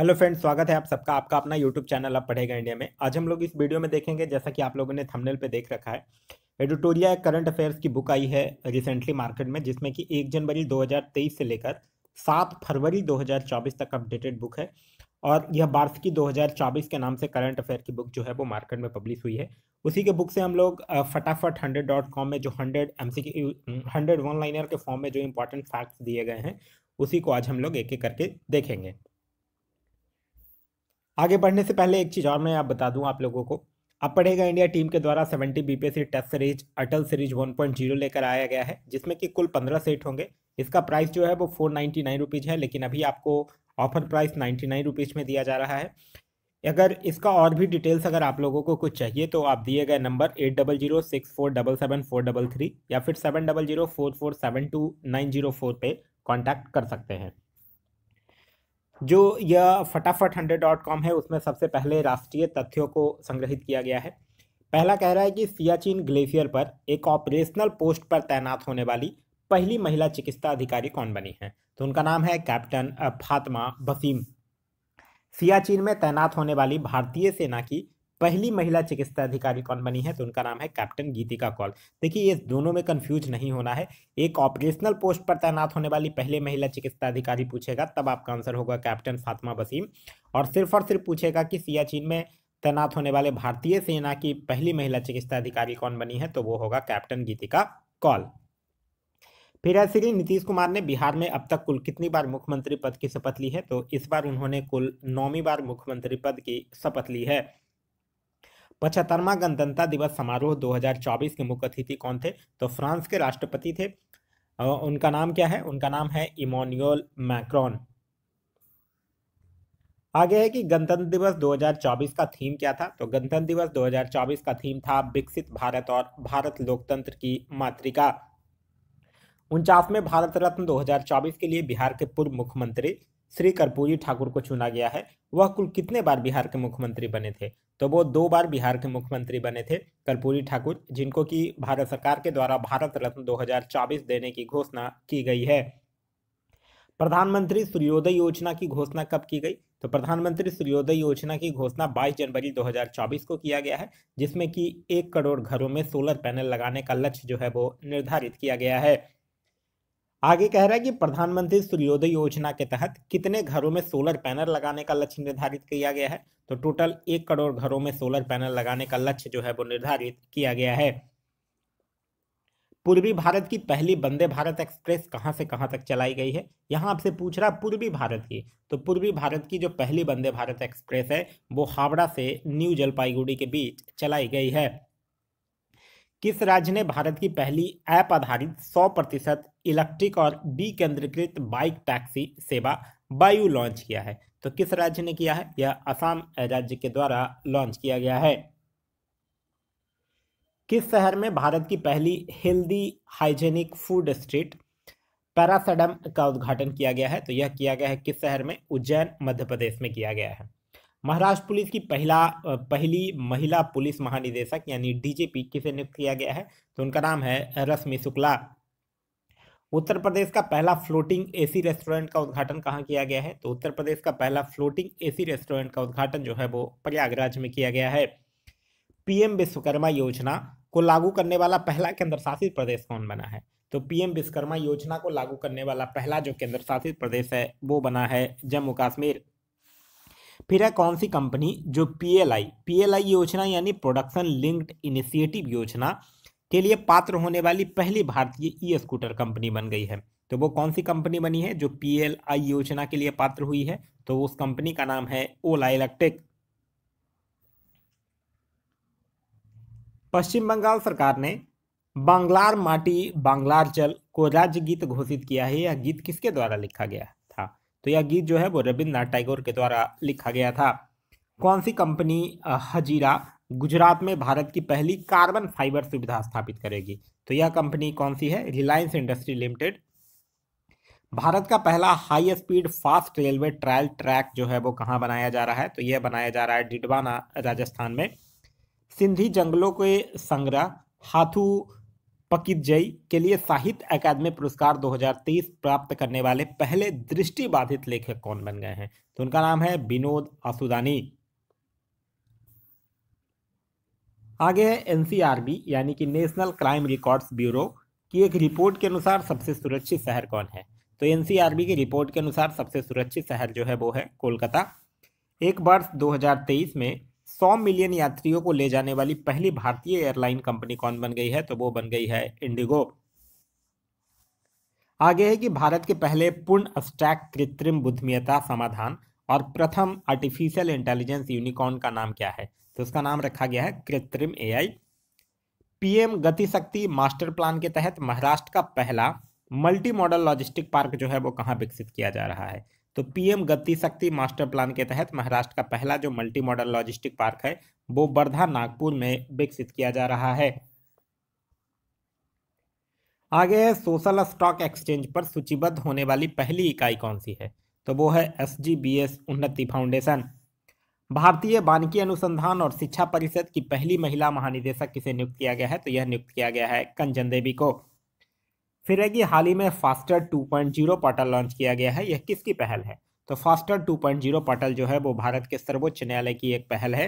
hello friends स्वागत है आप सबका आपका अपना यूट्यूब चैनल आप पढ़ेगा इंडिया में आज हम लोग इस वीडियो में देखेंगे जैसा कि आप लोगों ने थंबनेल पे देख रखा है एडिटोरिया करंट अफेयर्स की बुक आई है रिसेंटली मार्केट में जिसमें कि एक जनवरी 2023 से लेकर सात फरवरी 2024 तक अपडेटेड बुक है और यह वार्षिकी 2024 के नाम से करंट अफेयर की बुक जो है वो मार्केट में पब्लिश हुई है उसी के बुक से हम लोग फटाफट हंड्रेड डॉट कॉम में जो hundred M C hundred one liner के फॉर्म में जो इंपॉर्टेंट फैक्ट्स दिए गए हैं उसी को आज हम लोग एक एक करके देखेंगे आगे बढ़ने से पहले एक चीज़ और मैं आप बता दूं आप लोगों को अब पढ़ेगा इंडिया टीम के द्वारा 70 BPSC test series Atal series 1.0 लेकर आया गया है जिसमें कि कुल 15 सेट होंगे इसका प्राइस जो है वो फोर नाइन्टी है लेकिन अभी आपको ऑफर प्राइस नाइन्टी नाइन में दिया जा रहा है अगर इसका और भी डिटेल्स अगर आप लोगों को कुछ चाहिए तो आप दिए गए number eight double zero six four double seven four double three या फिर seven double zero four four seven two nine zero four पे कॉन्टैक्ट कर सकते हैं जो यह फटाफट हंड्रेड डॉट कॉम है उसमें सबसे पहले राष्ट्रीय तथ्यों को संग्रहित किया गया है पहला कह रहा है कि सियाचिन ग्लेशियर पर एक ऑपरेशनल पोस्ट पर तैनात होने वाली पहली महिला चिकित्सा अधिकारी कौन बनी है तो उनका नाम है कैप्टन फातमा बसीम सियाचिन में तैनात होने वाली भारतीय सेना की पहली महिला चिकित्सा अधिकारी कौन बनी है तो उनका नाम है कैप्टन गीतिका कॉल देखिए ये दोनों में कंफ्यूज नहीं होना है एक ऑपरेशनल पोस्ट पर तैनात होने वाली पहले महिला चिकित्सा अधिकारी पूछेगा तब आपका आंसर होगा कैप्टन फातिमा वसीम और सिर्फ और सिर्फ पूछेगा कि सियाचिन में तैनात होने वाले भारतीय सेना की पहली महिला चिकित्सा अधिकारी कौन बनी है तो वो होगा कैप्टन गीतिका कॉल फिर ऐसे ही नीतीश कुमार ने बिहार में अब तक कुल कितनी बार मुख्यमंत्री पद की शपथ ली है तो इस बार उन्होंने कुल नौवीं बार मुख्यमंत्री पद की शपथ ली है पचहत्तरवा गणतंत्र दिवस समारोह 2024 के मुख्य अतिथि कौन थे तो फ्रांस के राष्ट्रपति थे उनका नाम क्या है उनका नाम है इमोनियल मैक्रॉन आगे है कि गणतंत्र दिवस 2024 का थीम क्या था तो गणतंत्र दिवस 2024 का थीम था विकसित भारत और भारत लोकतंत्र की मातृका उनचासवें भारत रत्न 2024 के लिए बिहार के पूर्व मुख्यमंत्री श्री कर्पूरी ठाकुर को चुना गया है वह कुल कितने बार बिहार के मुख्यमंत्री बने थे तो वो दो बार बिहार के मुख्यमंत्री बने थे कर्पूरी ठाकुर जिनको कि भारत सरकार के द्वारा भारत रत्न 2024 देने की घोषणा की गई है प्रधानमंत्री सूर्योदय योजना की घोषणा कब की गई तो प्रधानमंत्री सूर्योदय योजना की घोषणा 22 जनवरी 2024 को किया गया है जिसमें कि एक करोड़ घरों में सोलर पैनल लगाने का लक्ष्य जो है वो निर्धारित किया गया है आगे कह रहा है कि प्रधानमंत्री सूर्योदय योजना के तहत कितने घरों में सोलर पैनल लगाने का लक्ष्य निर्धारित किया गया है तो टोटल एक करोड़ घरों में सोलर पैनल लगाने का लक्ष्य जो है वो निर्धारित किया गया है पूर्वी भारत की पहली वंदे भारत एक्सप्रेस कहाँ से कहाँ तक चलाई गई है यहाँ आपसे पूछ रहा पूर्वी भारत की तो पूर्वी भारत की जो पहली वंदे भारत एक्सप्रेस है वो हावड़ा से न्यू जलपाईगुड़ी के बीच चलाई गई है किस राज्य ने भारत की पहली ऐप आधारित 100 प्रतिशत इलेक्ट्रिक और विकेंद्रीकृत बाइक टैक्सी सेवा बायू लॉन्च किया है तो किस राज्य ने किया है यह असम राज्य के द्वारा लॉन्च किया गया है किस शहर में भारत की पहली हेल्दी हाइजेनिक फूड स्ट्रीट पैरासडम का उद्घाटन किया गया है तो यह किया गया है किस शहर में उज्जैन मध्य प्रदेश में किया गया है महाराष्ट्र पुलिस की पहला पहली महिला पुलिस महानिदेशक यानी डीजीपी किसे नियुक्त किया गया है तो उनका नाम है रश्मि शुक्ला उत्तर प्रदेश का पहला फ्लोटिंग एसी रेस्टोरेंट का उद्घाटन कहाँ किया गया है तो उत्तर प्रदेश का पहला फ्लोटिंग एसी रेस्टोरेंट का उद्घाटन जो है वो प्रयागराज में किया गया है पीएम विश्वकर्मा योजना को लागू करने वाला पहला केंद्र शासित प्रदेश कौन बना है तो पीएम विश्वकर्मा योजना को लागू करने वाला पहला जो केंद्र शासित प्रदेश है वो बना है जम्मू कश्मीर फिर है कौन सी कंपनी जो पीएलआई पीएलआई योजना यानी प्रोडक्शन लिंक्ड इनिशिएटिव योजना के लिए पात्र होने वाली पहली भारतीय ई स्कूटर कंपनी बन गई है तो वो कौन सी कंपनी बनी है जो पीएलआई योजना के लिए पात्र हुई है तो उस कंपनी का नाम है ओला इलेक्ट्रिक पश्चिम बंगाल सरकार ने बांग्लार माटी बांग्लार चल को राज्य गीत घोषित किया है यह गीत किसके द्वारा लिखा गया है तो यह गीत जो है वो रविन्द्रनाथ टैगोर के द्वारा लिखा गया था कौन सी कंपनी हजीरा गुजरात में भारत की पहली कार्बन फाइबर सुविधा स्थापित करेगी तो यह कंपनी कौन सी है रिलायंस इंडस्ट्री लिमिटेड भारत का पहला high speed fast railway trial track जो है वो कहाँ बनाया जा रहा है तो यह बनाया जा रहा है डिडवाना राजस्थान में सिंधी जंगलों के संग्रह हाथू पकित जय के लिए साहित्य अकादमी पुरस्कार 2023 प्राप्त करने वाले पहले दृष्टिबाधित लेखक कौन बन गए हैं तो उनका नाम है विनोद आसुदानी आगे है एनसीआरबी यानी कि नेशनल क्राइम रिकॉर्ड्स ब्यूरो की एक रिपोर्ट के अनुसार सबसे सुरक्षित शहर कौन है तो एनसीआरबी की रिपोर्ट के अनुसार सबसे सुरक्षित शहर जो है वो है कोलकाता एक वर्ष 2023 में 100 मिलियन यात्रियों को ले जाने वाली पहली भारतीय एयरलाइन कंपनी कौन बन गई है तो वो बन गई है इंडिगो आगे है कि भारत के पहले पूर्ण स्टैक कृत्रिम बुद्धिमता समाधान और प्रथम आर्टिफिशियल इंटेलिजेंस यूनिकॉर्न का नाम क्या है तो उसका नाम रखा गया है कृत्रिम AI PM Gatishakti master plan के तहत महाराष्ट्र का पहला मल्टी मॉडल लॉजिस्टिक पार्क जो है वो कहाँ विकसित किया जा रहा है तो पीएम गति शक्ति मास्टर प्लान के तहत महाराष्ट्र का पहला जो मल्टी मॉडल लॉजिस्टिक पार्क है वो वर्धा नागपुर में विकसित किया जा रहा है आगे सोशल स्टॉक एक्सचेंज पर सूचीबद्ध होने वाली पहली इकाई कौन सी है तो वो है S G B S Unnati foundation भारतीय वानिकी अनुसंधान और शिक्षा परिषद की पहली महिला महानिदेशक किसे नियुक्त किया गया है तो यह नियुक्त किया गया है कंचन देवी को फिर है कि हाल ही में फास्टर 2.0 पॉइंट पोर्टल लॉन्च किया गया है यह किसकी पहल है तो फास्टर 2.0 पॉइंट पोर्टल जो है वो भारत के सर्वोच्च न्यायालय की एक पहल है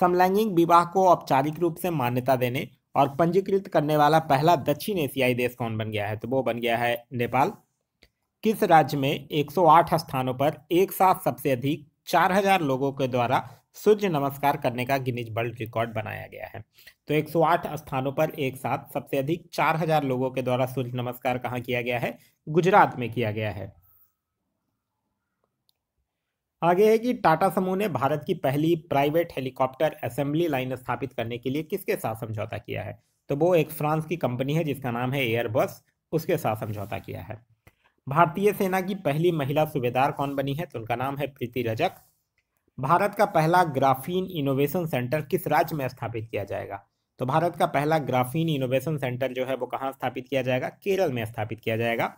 समलैंगिक विवाह को औपचारिक रूप से मान्यता देने और पंजीकृत करने वाला पहला दक्षिण एशियाई देश कौन बन गया है तो वो बन गया है नेपाल किस राज्य में 108 स्थानों पर एक साथ सबसे अधिक 4000 लोगों के द्वारा सूर्य नमस्कार करने का गिनीज वर्ल्ड रिकॉर्ड बनाया गया है तो 108 स्थानों पर एक साथ सबसे अधिक 4000 लोगों के द्वारा सूर्य नमस्कार कहाँ किया गया है गुजरात में किया गया है आगे है कि टाटा समूह ने भारत की पहली प्राइवेट हेलीकॉप्टर असेंबली लाइन स्थापित करने के लिए किसके साथ समझौता किया है तो वो एक फ्रांस की कंपनी है जिसका नाम है एयरबस उसके साथ समझौता किया है भारतीय सेना की पहली महिला सूबेदार कौन बनी है तो उनका नाम है प्रीति रजक भारत का पहला ग्राफीन इनोवेशन सेंटर किस राज्य में स्थापित किया जाएगा तो भारत का पहला ग्राफीन इनोवेशन सेंटर जो है वो कहाँ स्थापित किया जाएगा केरल में स्थापित किया जाएगा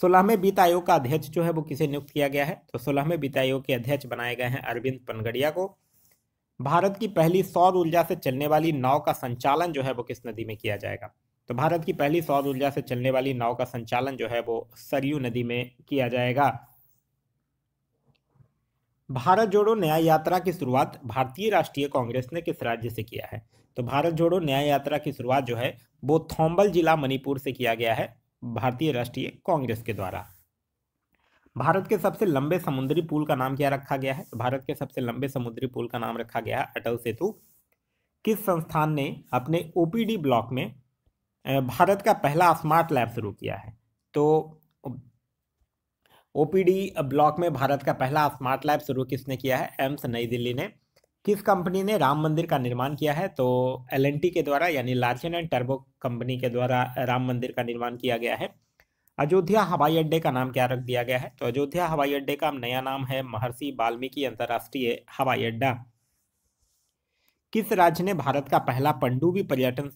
सोलहवें वित्त आयोग का अध्यक्ष जो है वो किसे नियुक्त किया गया है तो सोलहवें वित्त आयोग के अध्यक्ष बनाए गए हैं अरविंद पनगड़िया को भारत की पहली सौर ऊर्जा से चलने वाली नाव का संचालन जो है वो किस नदी में किया जाएगा तो भारत की पहली सौर ऊर्जा से चलने वाली नाव का संचालन जो है वो सरयू नदी में किया जाएगा भारत जोड़ो न्याय यात्रा की शुरुआत भारतीय राष्ट्रीय कांग्रेस ने किस राज्य से किया है तो भारत जोड़ो न्याय यात्रा की शुरुआत जो है वो थोम्बल जिला मणिपुर से किया गया है भारतीय राष्ट्रीय कांग्रेस के द्वारा भारत के सबसे लंबे समुद्री पुल का नाम क्या रखा गया है तो भारत के सबसे लंबे समुद्री पुल का नाम रखा गया है अटल सेतु किस संस्थान ने अपने ओपीडी ब्लॉक में भारत का पहला स्मार्ट लैब शुरू किया है तो ओपीडी ब्लॉक में भारत का पहला स्मार्ट लैब शुरू किसने किया है एम्स नई दिल्ली ने किस कंपनी ने राम मंदिर का निर्माण किया है तो एल के द्वारा यानी लार्सन एंड टर्बो कंपनी के द्वारा राम मंदिर का निर्माण किया गया है अयोध्या हवाई अड्डे का नाम क्या रख दिया गया है तो अयोध्या हवाई अड्डे का नया नाम है महर्षि वाल्मीकि अंतर्राष्ट्रीय हवाई अड्डा किस राज्य ने भारत का पहला पंडुबी पर्यटन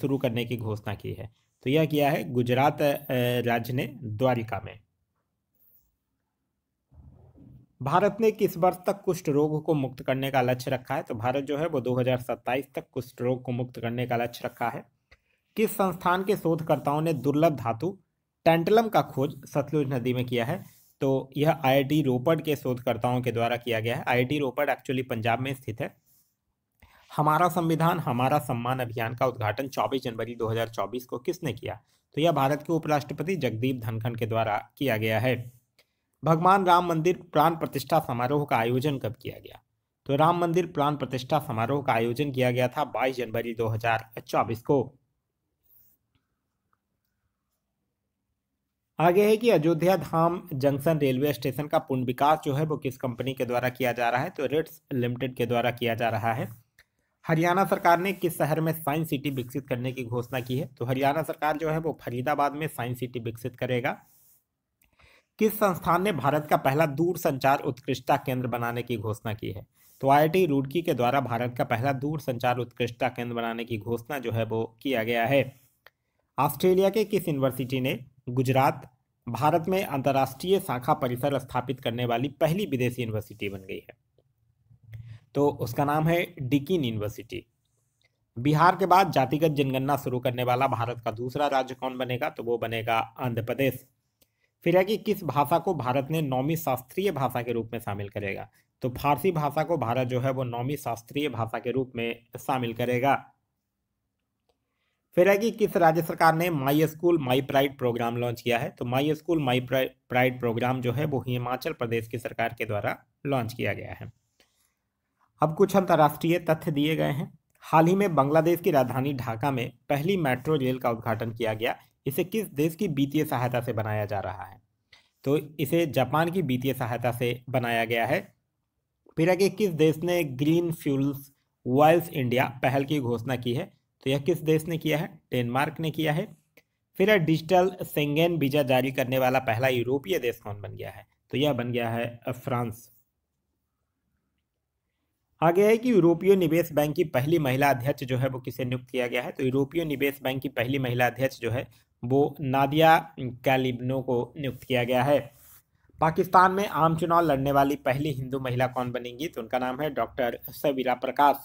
शुरू करने की घोषणा की है तो यह किया है गुजरात राज्य ने द्वारिका में भारत ने किस वर्ष तक कुष्ठ रोग को मुक्त करने का लक्ष्य रखा है तो भारत जो है वो 2027 तक कुष्ठ रोग को मुक्त करने का लक्ष्य रखा है किस संस्थान के शोधकर्ताओं ने दुर्लभ धातु टेंटलम का खोज सतलुज नदी में किया है तो यह आईआईटी रोपड़ के शोधकर्ताओं के द्वारा किया गया है आईआईटी रोपड़ एक्चुअली पंजाब में स्थित है हमारा संविधान हमारा सम्मान अभियान का उद्घाटन 24 जनवरी 2024 को किसने किया तो यह भारत के उपराष्ट्रपति जगदीप धनखड़ के द्वारा किया गया है भगवान राम मंदिर प्राण प्रतिष्ठा समारोह का आयोजन कब किया गया तो राम मंदिर प्राण प्रतिष्ठा समारोह का आयोजन किया गया था 22 जनवरी 2024 को आगे है कि Ayodhya Dham junction railway station का पूर्ण विकास जो है वो किस कंपनी के द्वारा किया जा रहा है तो रेड्स लिमिटेड के द्वारा किया जा रहा है हरियाणा सरकार ने किस शहर में साइंस सिटी विकसित करने की घोषणा की है तो हरियाणा सरकार जो है वो फरीदाबाद में साइंस सिटी विकसित करेगा किस संस्थान ने भारत का पहला दूर संचार उत्कृष्टता केंद्र बनाने की घोषणा की है तो आई रुड़की के द्वारा भारत का पहला दूर संचार उत्कृष्टता केंद्र बनाने की घोषणा जो है वो किया गया है ऑस्ट्रेलिया के किस यूनिवर्सिटी ने गुजरात भारत में अंतर्राष्ट्रीय शाखा परिसर स्थापित करने वाली पहली विदेशी यूनिवर्सिटी बन गई है तो उसका नाम है डिकिन यूनिवर्सिटी बिहार के बाद जातिगत जनगणना शुरू करने वाला भारत का दूसरा राज्य कौन बनेगा तो वो बनेगा आंध्र प्रदेश फिर है कि किस भाषा को भारत ने नौवीं शास्त्रीय भाषा के रूप में शामिल करेगा तो फारसी भाषा को भारत जो है वो नौवीं शास्त्रीय भाषा के रूप में शामिल करेगा फिर है कि किस राज्य सरकार ने my school my pride program launch किया है तो my school my pride program जो है वो हिमाचल प्रदेश की सरकार के द्वारा लॉन्च किया गया है अब कुछ अंतर्राष्ट्रीय तथ्य दिए गए हैं हाल ही में बांग्लादेश की राजधानी ढाका में पहली मेट्रो रेल का उद्घाटन किया गया इसे किस देश की वित्तीय सहायता से बनाया जा रहा है तो इसे जापान की वित्तीय सहायता से बनाया गया है फिर आगे किस देश ने ग्रीन फ्यूल्स वाइल्स इंडिया पहल की घोषणा की है तो यह किस देश ने किया है डेनमार्क ने किया है फिर है डिजिटल सेंगेन वीजा जारी करने वाला पहला यूरोपीय देश कौन बन गया है तो यह बन गया है फ्रांस आगे है कि यूरोपीय निवेश बैंक की पहली महिला अध्यक्ष जो है वो किसे नियुक्त किया गया है तो यूरोपीय निवेश बैंक की पहली महिला अध्यक्ष जो है वो नादिया कैलिबनो को नियुक्त किया गया है पाकिस्तान में आम चुनाव लड़ने वाली पहली हिंदू महिला कौन बनेंगी तो उनका नाम है डॉक्टर सबीरा प्रकाश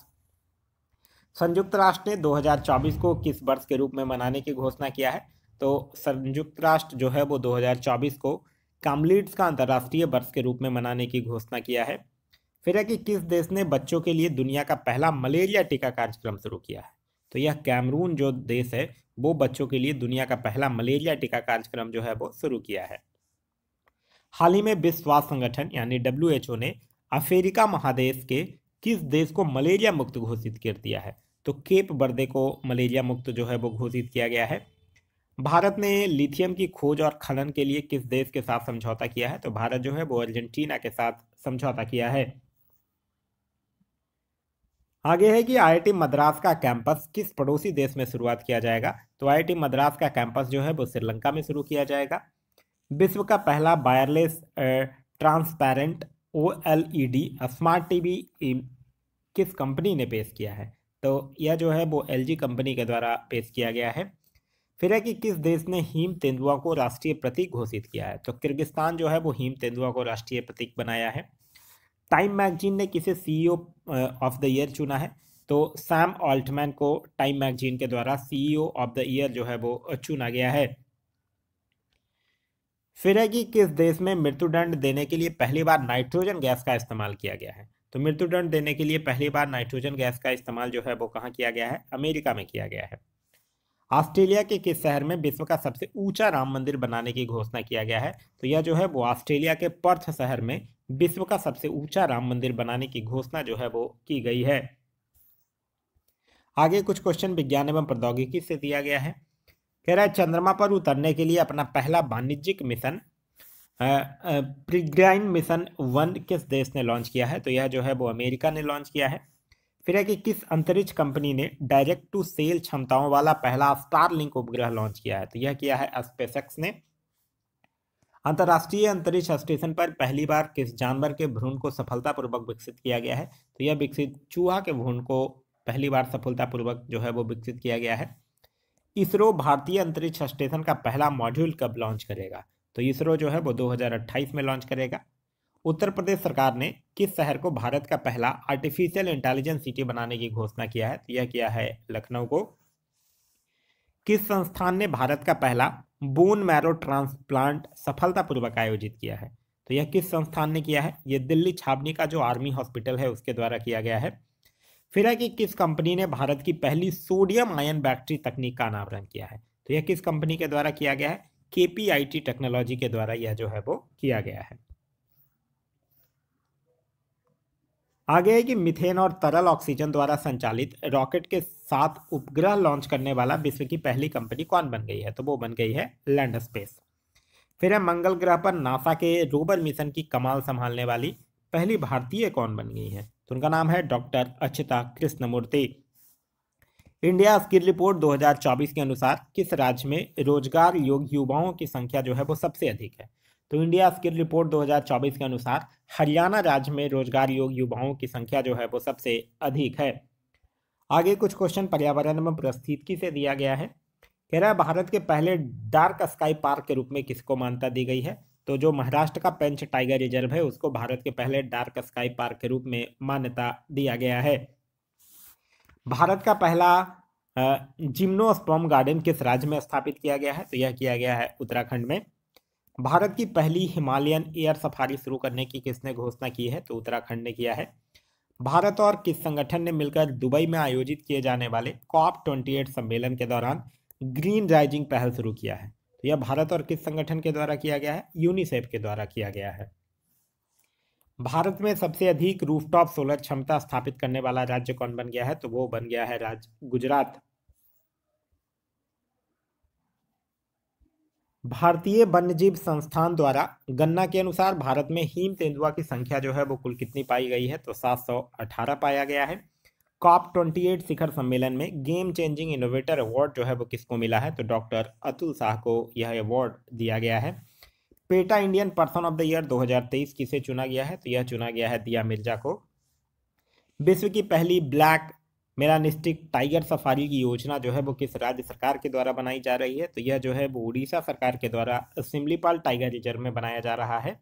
संयुक्त राष्ट्र ने 2024 को किस वर्ष के रूप में मनाने की घोषणा किया है तो संयुक्त राष्ट्र जो है वो 2024 को कामलीड्स का अंतर्राष्ट्रीय वर्ष के रूप में मनाने की घोषणा किया है फिर है कि किस देश ने बच्चों के लिए दुनिया का पहला मलेरिया टीका कार्यक्रम शुरू किया है तो यह कैमरून जो देश है वो बच्चों के लिए दुनिया का पहला मलेरिया टीका कार्यक्रम जो है वो शुरू किया है हाल ही में विश्व स्वास्थ्य संगठन यानी डब्ल्यू ने अफ्रीका महादेश के किस देश को मलेरिया मुक्त घोषित कर दिया है तो केप बर्दे को मलेरिया मुक्त जो है वो घोषित किया गया है भारत ने लिथियम की खोज और खनन के लिए किस देश के साथ समझौता किया है तो भारत जो है वो अर्जेंटीना के साथ समझौता किया है आगे है कि आईआईटी मद्रास का कैंपस किस पड़ोसी देश में शुरुआत किया जाएगा तो आईआईटी मद्रास का कैंपस जो है वो श्रीलंका में शुरू किया जाएगा विश्व का पहला wireless transparent O L E D smart TV किस कंपनी ने पेश किया है तो यह जो है वो एल जी कंपनी के द्वारा पेश किया गया है फिर है कि किस देश ने हीम तेंदुआ को राष्ट्रीय प्रतीक घोषित किया है तो किर्गिस्तान जो है वो हीम तेंदुआ को राष्ट्रीय प्रतीक बनाया है टाइम मैगजीन ने किसे सीईओ ऑफ द ईयर चुना है तो सैम ऑल्टमैन को टाइम मैगजीन के द्वारा सीईओ ऑफ द ईयर जो है वो uh, चुना गया है फिर कि किस देश में मृत्युदंड देने के लिए पहली बार नाइट्रोजन गैस का इस्तेमाल किया गया है तो मृत्युदंड देने के लिए पहली बार नाइट्रोजन गैस का इस्तेमाल जो है वो कहाँ किया गया है अमेरिका में किया गया है ऑस्ट्रेलिया के किस शहर में विश्व का सबसे ऊंचा राम मंदिर बनाने की घोषणा किया गया है तो यह जो है वो ऑस्ट्रेलिया के पर्थ शहर में विश्व का सबसे ऊंचा राम मंदिर बनाने की घोषणा जो है वो की गई है आगे कुछ क्वेश्चन विज्ञान एवं प्रौद्योगिकी से दिया गया है कह रहा है चंद्रमा पर उतरने के लिए अपना पहला वाणिज्यिक मिशन प्रिग्राइन मिशन वन किस देश ने लॉन्च किया है तो यह जो है वो अमेरिका ने लॉन्च किया है फिर है कि किस अंतरिक्ष कंपनी ने डायरेक्ट टू सेल क्षमताओं वाला पहला स्टार लिंक उपग्रह लॉन्च किया है तो यह किया है स्पेसएक्स ने अंतर्राष्ट्रीय अंतरिक्ष स्टेशन पर पहली बार किस जानवर के भ्रूण को सफलतापूर्वक विकसित किया गया है तो यह विकसित चूहा के भ्रूण को पहली बार सफलतापूर्वक जो है वो विकसित किया गया है इसरो भारतीय अंतरिक्ष स्टेशन का पहला मॉड्यूल कब लॉन्च करेगा तो इसरो जो है वो 2028 में लॉन्च करेगा उत्तर प्रदेश सरकार ने किस शहर को भारत का पहला आर्टिफिशियल इंटेलिजेंस सिटी बनाने की घोषणा किया है तो यह किया है लखनऊ को किस संस्थान ने भारत का पहला बोन मैरो ट्रांसप्लांट सफलतापूर्वक आयोजित किया है तो यह किस संस्थान ने किया है ये दिल्ली छाबनी का जो आर्मी हॉस्पिटल है उसके द्वारा किया गया है फिर है कि किस कंपनी ने भारत की पहली सोडियम आयन बैटरी तकनीक का अनावरण किया है तो यह किस कंपनी के द्वारा किया गया है के टेक्नोलॉजी के द्वारा यह जो है वो किया गया है आगे है कि मिथेन और तरल ऑक्सीजन द्वारा संचालित रॉकेट के साथ उपग्रह लॉन्च करने वाला विश्व की पहली कंपनी कौन बन गई है तो वो बन गई है लैंड स्पेस फिर है मंगल ग्रह पर नासा के रोबर मिशन की कमाल संभालने वाली पहली भारतीय कौन बन गई है तो उनका नाम है doctor Akshata Krishnamurthy India skill report 2024 के अनुसार किस राज्य में रोजगार योग्य युवाओं की संख्या जो है वो सबसे अधिक है तो इंडिया स्किल रिपोर्ट 2024 के अनुसार हरियाणा राज्य में रोजगार योग युवाओं की संख्या जो है वो सबसे अधिक है आगे कुछ क्वेश्चन पर्यावरण एवं परिस्थितिकी से दिया गया है कह रहा है भारत के पहले डार्क स्काई पार्क के रूप में किसको मान्यता दी गई है तो जो महाराष्ट्र का पेंच टाइगर रिजर्व है उसको भारत के पहले डार्क स्काई पार्क के रूप में मान्यता दिया गया है भारत का पहला जिम्नोस्पॉम गार्डन किस राज्य में स्थापित किया गया है तो यह किया गया है उत्तराखंड में भारत की पहली हिमालयन एयर सफारी शुरू करने की किसने घोषणा की है तो उत्तराखंड ने किया है भारत और किस संगठन ने मिलकर दुबई में आयोजित किए जाने वाले कॉप ट्वेंटी एट सम्मेलन के दौरान ग्रीन राइजिंग पहल शुरू किया है तो यह भारत और किस संगठन के द्वारा किया गया है यूनिसेफ के द्वारा किया गया है भारत में सबसे अधिक रूफटॉप सोलर क्षमता स्थापित करने वाला राज्य कौन बन गया है तो वो बन गया है राज्य गुजरात भारतीय वन्यजीव संस्थान द्वारा गणना के अनुसार भारत में हीम तेंदुआ की संख्या जो है वो कुल कितनी पाई गई है तो 718 पाया गया है कॉप 28 शिखर सम्मेलन में गेम चेंजिंग इनोवेटर अवार्ड जो है वो किसको मिला है तो डॉक्टर अतुल शाह को यह अवार्ड दिया गया है PETA Indian person of the year 2023 किसे चुना गया है तो यह चुना गया है दिया मिर्जा को विश्व की पहली ब्लैक मेलानिस्टिक टाइगर सफारी की योजना जो है वो किस राज्य सरकार के द्वारा बनाई जा रही है तो यह जो है वो उड़ीसा सरकार के द्वारा सिमलीपाल टाइगर रिजर्व में बनाया जा रहा है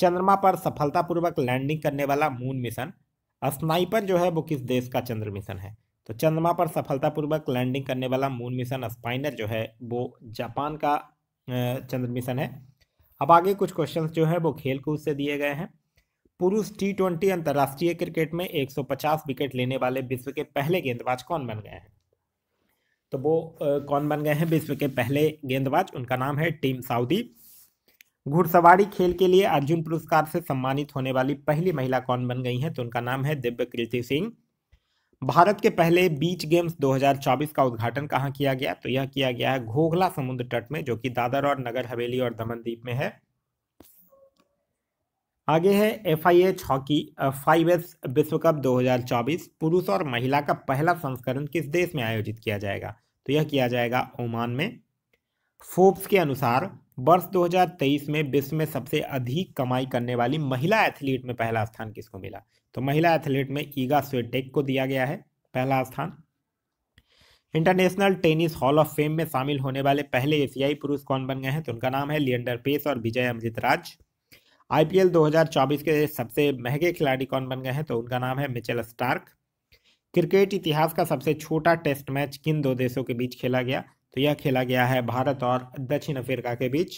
चंद्रमा पर सफलतापूर्वक लैंडिंग करने वाला मून मिशन स्नाइपर जो है वो किस देश का चंद्र मिशन है तो चंद्रमा पर सफलतापूर्वक लैंडिंग करने वाला मून मिशन स्पाइनर जो है वो जापान का चंद्र मिशन है अब आगे कुछ क्वेश्चंस जो है वो खेल कूद से दिए गए हैं पुरुष टी ट्वेंटी अंतर्राष्ट्रीय क्रिकेट में 150 विकेट लेने वाले विश्व के पहले गेंदबाज कौन बन गए हैं तो वो कौन बन गए हैं विश्व के पहले गेंदबाज उनका नाम है टीम साउदी घुड़सवारी खेल के लिए अर्जुन पुरस्कार से सम्मानित होने वाली पहली महिला कौन बन गई हैं तो उनका नाम है दिव्य कीर्ति सिंह भारत के पहले बीच गेम्स 2024 का उद्घाटन कहाँ किया गया तो यह किया गया है घोघला समुद्र तट में जो कि दादर और नगर हवेली और दमनदीप में है आगे है F I H hockey five S विश्व कप 2024 पुरुष और महिला का पहला संस्करण किस देश में आयोजित किया जाएगा तो यह किया जाएगा ओमान में फोर्ब्स के अनुसार वर्ष 2023 में विश्व में सबसे अधिक कमाई करने वाली महिला एथलीट में पहला स्थान किसको मिला तो महिला एथलीट में ईगा स्वेटेक को दिया गया है पहला स्थान international tennis hall of fame में शामिल होने वाले पहले एशियाई पुरुष कौन बन गए हैं तो उनका नाम है लियंडर पेस और विजय अमृत राज आईपीएल 2024 के सबसे महंगे खिलाड़ी कौन बन गए हैं तो उनका नाम है मिचेल स्टार्क क्रिकेट इतिहास का सबसे छोटा टेस्ट मैच किन दो देशों के बीच खेला गया तो यह खेला गया है भारत और दक्षिण अफ्रीका के बीच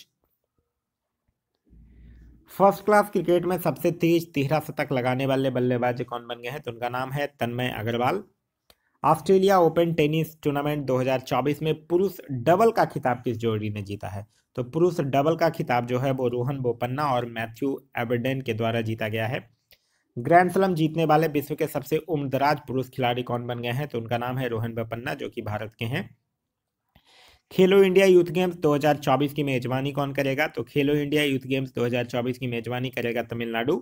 फर्स्ट क्लास क्रिकेट में सबसे तेज तिहरा शतक लगाने वाले बल्लेबाज कौन बन गए हैं तो उनका नाम है Tanmay Agarwal Australia Open tennis tournament 2024 में पुरुष डबल का खिताब किस जोड़ी ने जीता है तो पुरुष डबल का खिताब जो है वो रोहन बोपन्ना और मैथ्यू एबर्डेन के द्वारा जीता गया है ग्रैंड स्लम जीतने वाले विश्व के सबसे उम्रदराज पुरुष खिलाड़ी कौन बन गए हैं तो उनका नाम है रोहन बोपन्ना जो कि भारत के हैं खेलो इंडिया यूथ गेम्स 2024 की मेजबानी कौन करेगा तो खेलो इंडिया यूथ गेम्स 2024 की मेजबानी करेगा तमिलनाडु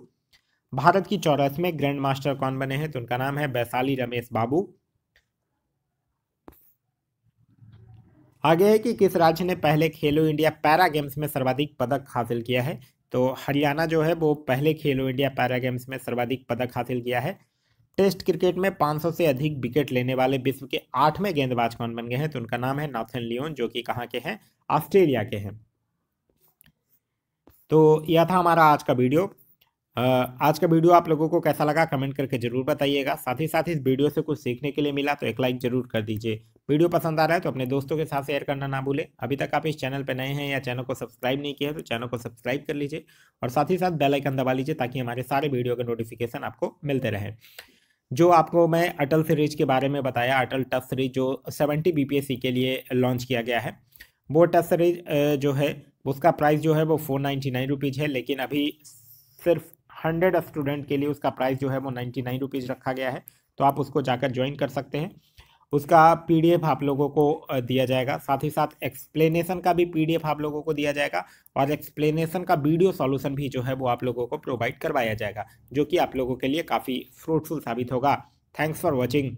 भारत की चौरासवें ग्रैंड मास्टर कौन बने हैं तो उनका नाम है वैशाली रमेश बाबू आगे है कि किस राज्य ने पहले खेलो इंडिया पैरा गेम्स में सर्वाधिक पदक हासिल किया है तो हरियाणा जो है वो पहले खेलो इंडिया पैरा गेम्स में सर्वाधिक पदक हासिल किया है टेस्ट क्रिकेट में 500 से अधिक विकेट लेने वाले विश्व के आठवें गेंदबाज कौन बन गए हैं तो उनका नाम है नाथन लियोन जो कि कहाँ के हैं ऑस्ट्रेलिया के हैं तो यह था हमारा आज का वीडियो आज का वीडियो आप लोगों को कैसा लगा कमेंट करके जरूर बताइएगा साथ ही साथ इस वीडियो से कुछ सीखने के लिए मिला तो एक लाइक जरूर कर दीजिए वीडियो पसंद आ रहा है तो अपने दोस्तों के साथ शेयर करना ना भूलें अभी तक आप इस चैनल पर नए हैं या चैनल को सब्सक्राइब नहीं किया तो चैनल को सब्सक्राइब कर लीजिए और साथ ही साथ बेलाइकन दबा लीजिए ताकि हमारे सारे वीडियो के नोटिफिकेशन आपको मिलते रहे जो आपको मैं अटल सीरीज के बारे में बताया अटल टफ सीरीज जो सेवेंटी बी के लिए लॉन्च किया गया है वो टफ सीरीज जो है उसका प्राइस जो है वो फोर नाइन्टी नाइन रुपीज़ है लेकिन अभी सिर्फ हंड्रेड स्टूडेंट के लिए उसका प्राइस जो है वो नाइन्टी नाइन रुपीज़ रखा गया है तो आप उसको जाकर ज्वाइन कर सकते हैं उसका पीडीएफ आप लोगों को दिया जाएगा साथ ही साथ एक्सप्लेनेशन का भी पीडीएफ आप लोगों को दिया जाएगा और एक्सप्लेनेशन का वीडियो सॉल्यूशन भी जो है वो आप लोगों को प्रोवाइड करवाया जाएगा जो कि आप लोगों के लिए काफ़ी फ्रूटफुल साबित होगा थैंक्स फॉर वॉचिंग